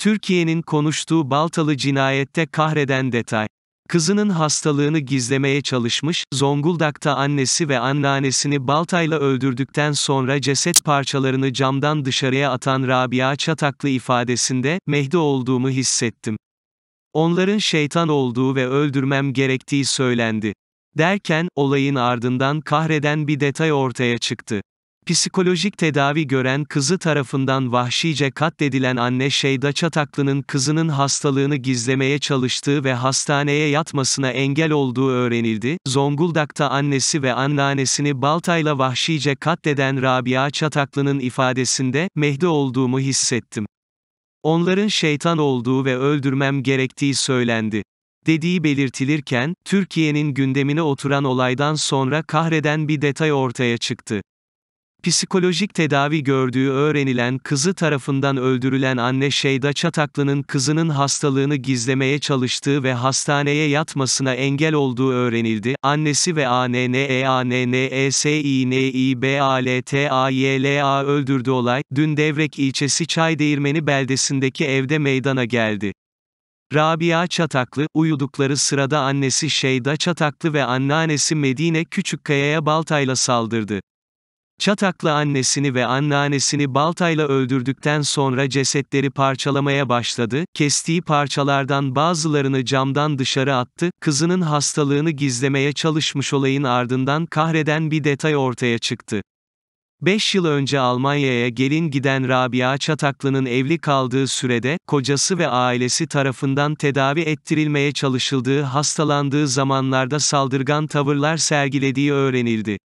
Türkiye'nin konuştuğu Baltalı cinayette kahreden detay. Kızının hastalığını gizlemeye çalışmış, Zonguldak'ta annesi ve anneannesini baltayla öldürdükten sonra ceset parçalarını camdan dışarıya atan Rabia Çataklı ifadesinde, Mehdi olduğumu hissettim. Onların şeytan olduğu ve öldürmem gerektiği söylendi. Derken, olayın ardından kahreden bir detay ortaya çıktı. Psikolojik tedavi gören kızı tarafından vahşice katledilen anne Şeyda Çataklı'nın kızının hastalığını gizlemeye çalıştığı ve hastaneye yatmasına engel olduğu öğrenildi. Zonguldak'ta annesi ve anneannesini baltayla vahşice katleden Rabia Çataklı'nın ifadesinde, Mehdi olduğumu hissettim. Onların şeytan olduğu ve öldürmem gerektiği söylendi dediği belirtilirken, Türkiye'nin gündemine oturan olaydan sonra kahreden bir detay ortaya çıktı. Psikolojik tedavi gördüğü öğrenilen kızı tarafından öldürülen anne Şeyda Çataklı'nın kızının hastalığını gizlemeye çalıştığı ve hastaneye yatmasına engel olduğu öğrenildi. Annesi ve ANNEANNESİNİBALTAYLA e e öldürdü olay, dün Devrek ilçesi Çaydeğirmeni beldesindeki evde meydana geldi. Rabia Çataklı, uyudukları sırada annesi Şeyda Çataklı ve anneannesi Medine Küçükkaya'ya baltayla saldırdı. Çataklı annesini ve anneannesini baltayla öldürdükten sonra cesetleri parçalamaya başladı, kestiği parçalardan bazılarını camdan dışarı attı, kızının hastalığını gizlemeye çalışmış olayın ardından kahreden bir detay ortaya çıktı. 5 yıl önce Almanya'ya gelin giden Rabia Çataklı'nın evli kaldığı sürede, kocası ve ailesi tarafından tedavi ettirilmeye çalışıldığı hastalandığı zamanlarda saldırgan tavırlar sergilediği öğrenildi.